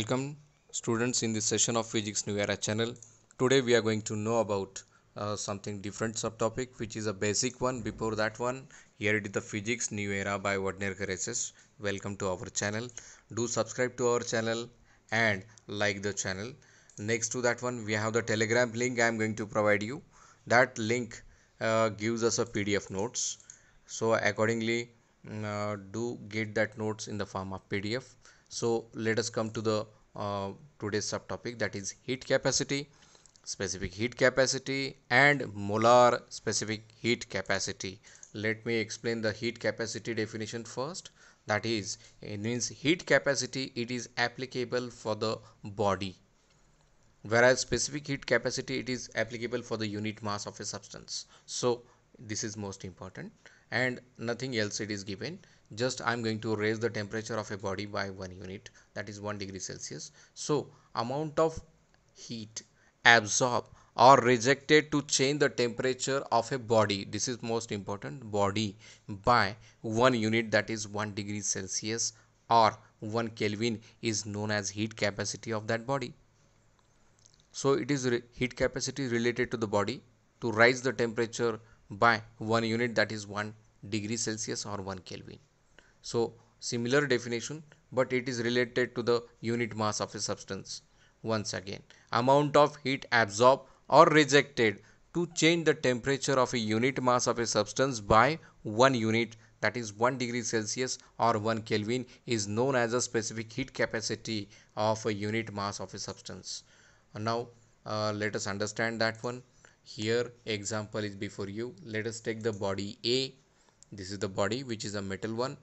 Welcome students in this session of Physics New Era channel. Today we are going to know about uh, something different subtopic which is a basic one. Before that one here it is the Physics New Era by Wadner Caresses. Welcome to our channel. Do subscribe to our channel and like the channel. Next to that one we have the telegram link I am going to provide you. That link uh, gives us a PDF notes. So accordingly mm, uh, do get that notes in the form of PDF so let us come to the uh, today's subtopic that is heat capacity, specific heat capacity and molar specific heat capacity. Let me explain the heat capacity definition first. That is, it means heat capacity, it is applicable for the body. Whereas specific heat capacity, it is applicable for the unit mass of a substance. So this is most important and nothing else it is given just I'm going to raise the temperature of a body by one unit that is 1 degree Celsius. So amount of heat absorbed or rejected to change the temperature of a body this is most important body by 1 unit that is 1 degree Celsius or 1 Kelvin is known as heat capacity of that body. So it is heat capacity related to the body to rise the temperature by 1 unit that is 1 degree Celsius or 1 Kelvin. So similar definition, but it is related to the unit mass of a substance. Once again, amount of heat absorbed or rejected to change the temperature of a unit mass of a substance by one unit that is 1 degree Celsius or 1 Kelvin is known as a specific heat capacity of a unit mass of a substance. Uh, now uh, let us understand that one. Here example is before you. Let us take the body A. This is the body which is a metal one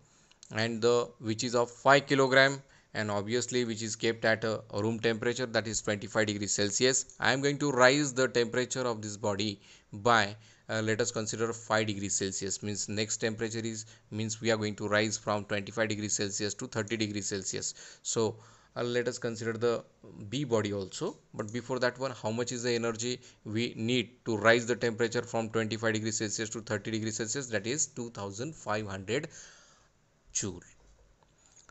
and the which is of 5 kilogram and obviously which is kept at a room temperature that is 25 degrees celsius i am going to rise the temperature of this body by uh, let us consider 5 degrees celsius means next temperature is means we are going to rise from 25 degrees celsius to 30 degrees celsius so uh, let us consider the b body also but before that one how much is the energy we need to rise the temperature from 25 degrees celsius to 30 degrees celsius that is 2500 joule.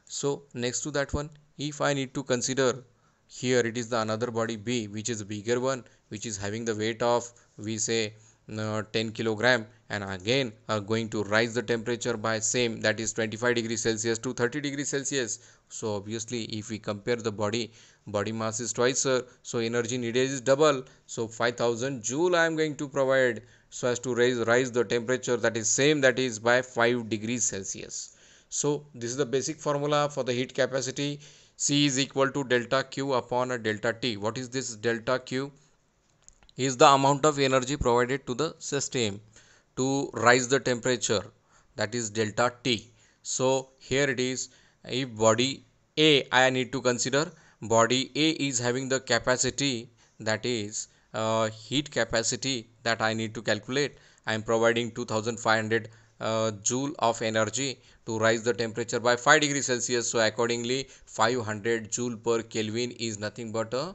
So next to that one, if I need to consider here it is the another body B which is bigger one which is having the weight of we say uh, 10 kilogram and again are uh, going to rise the temperature by same that is 25 degree celsius to 30 degree celsius so obviously if we compare the body body mass is twice sir, so energy needed is double so 5000 joule i am going to provide so as to raise rise the temperature that is same that is by 5 degrees celsius so this is the basic formula for the heat capacity. C is equal to delta Q upon delta T. What is this delta Q? Is the amount of energy provided to the system to rise the temperature that is delta T. So here it is if body A I need to consider body A is having the capacity that is uh, heat capacity that I need to calculate. I am providing 2500 joule of energy to rise the temperature by 5 degree Celsius. So accordingly 500 joule per Kelvin is nothing but a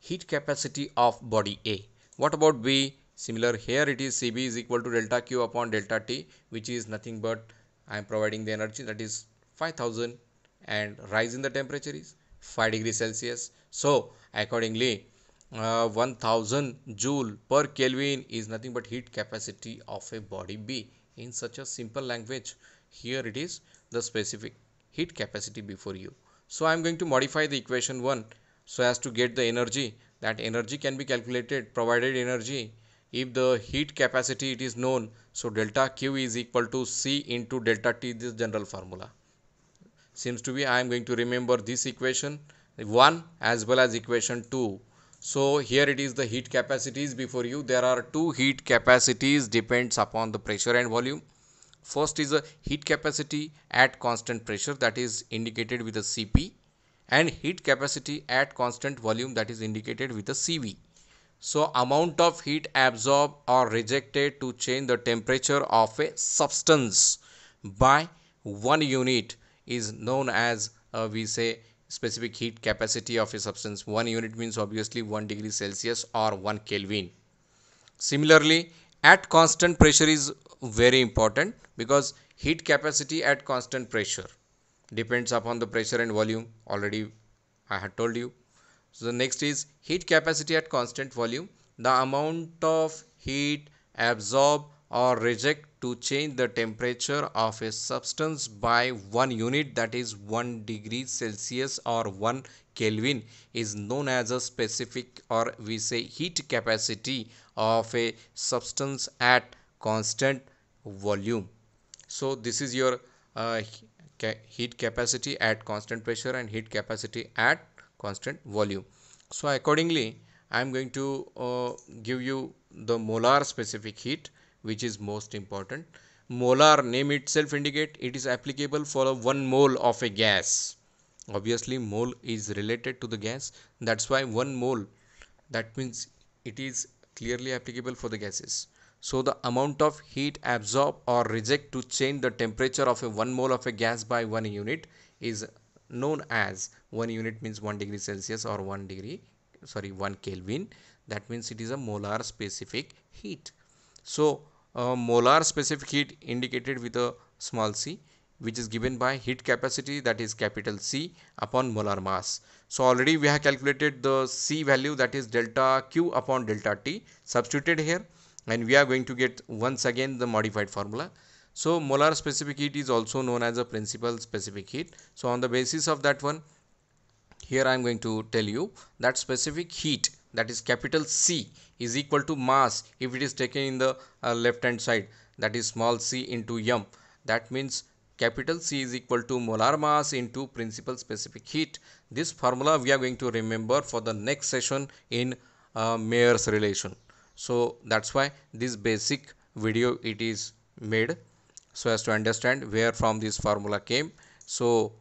heat capacity of body A. What about B? Similar here it is Cb is equal to delta Q upon delta T which is nothing but I am providing the energy that is 5000 and rise in the temperature is 5 degree Celsius. So accordingly uh, 1000 joule per Kelvin is nothing but heat capacity of a body B in such a simple language here it is the specific heat capacity before you so i am going to modify the equation 1 so as to get the energy that energy can be calculated provided energy if the heat capacity it is known so delta q is equal to c into delta t this general formula seems to be i am going to remember this equation 1 as well as equation 2 so here it is the heat capacities before you there are two heat capacities depends upon the pressure and volume first is a heat capacity at constant pressure that is indicated with a cp and heat capacity at constant volume that is indicated with a cv so amount of heat absorbed or rejected to change the temperature of a substance by one unit is known as uh, we say specific heat capacity of a substance. One unit means obviously 1 degree Celsius or 1 Kelvin. Similarly, at constant pressure is very important because heat capacity at constant pressure depends upon the pressure and volume already I had told you. So the next is heat capacity at constant volume. The amount of heat absorbed or reject to change the temperature of a substance by one unit that is 1 degree celsius or 1 kelvin is known as a specific or we say heat capacity of a substance at constant volume so this is your uh, heat capacity at constant pressure and heat capacity at constant volume so accordingly i am going to uh, give you the molar specific heat which is most important. Molar name itself indicate it is applicable for one mole of a gas. Obviously mole is related to the gas that's why one mole that means it is clearly applicable for the gases. So the amount of heat absorb or reject to change the temperature of a 1 mole of a gas by 1 unit is known as 1 unit means 1 degree Celsius or 1 degree sorry 1 Kelvin that means it is a molar specific heat. So molar specific heat indicated with a small c which is given by heat capacity that is capital C upon molar mass. So already we have calculated the C value that is delta Q upon delta T substituted here and we are going to get once again the modified formula. So molar specific heat is also known as a principal specific heat. So on the basis of that one here I am going to tell you that specific heat that is capital C is equal to mass if it is taken in the uh, left hand side that is small c into m that means capital C is equal to molar mass into principal specific heat this formula we are going to remember for the next session in uh, Mayer's relation so that's why this basic video it is made so as to understand where from this formula came so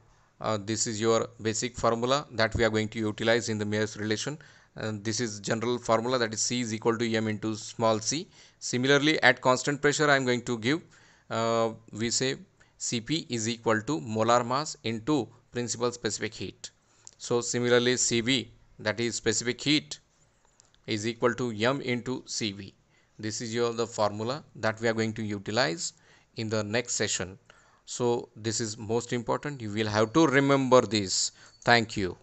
uh, this is your basic formula that we are going to utilize in the Mayer's relation and this is general formula that is C is equal to m into small c. Similarly, at constant pressure I am going to give uh, we say Cp is equal to molar mass into principal specific heat. So, similarly Cv that is specific heat is equal to m into Cv. This is your the formula that we are going to utilize in the next session. So, this is most important you will have to remember this. Thank you.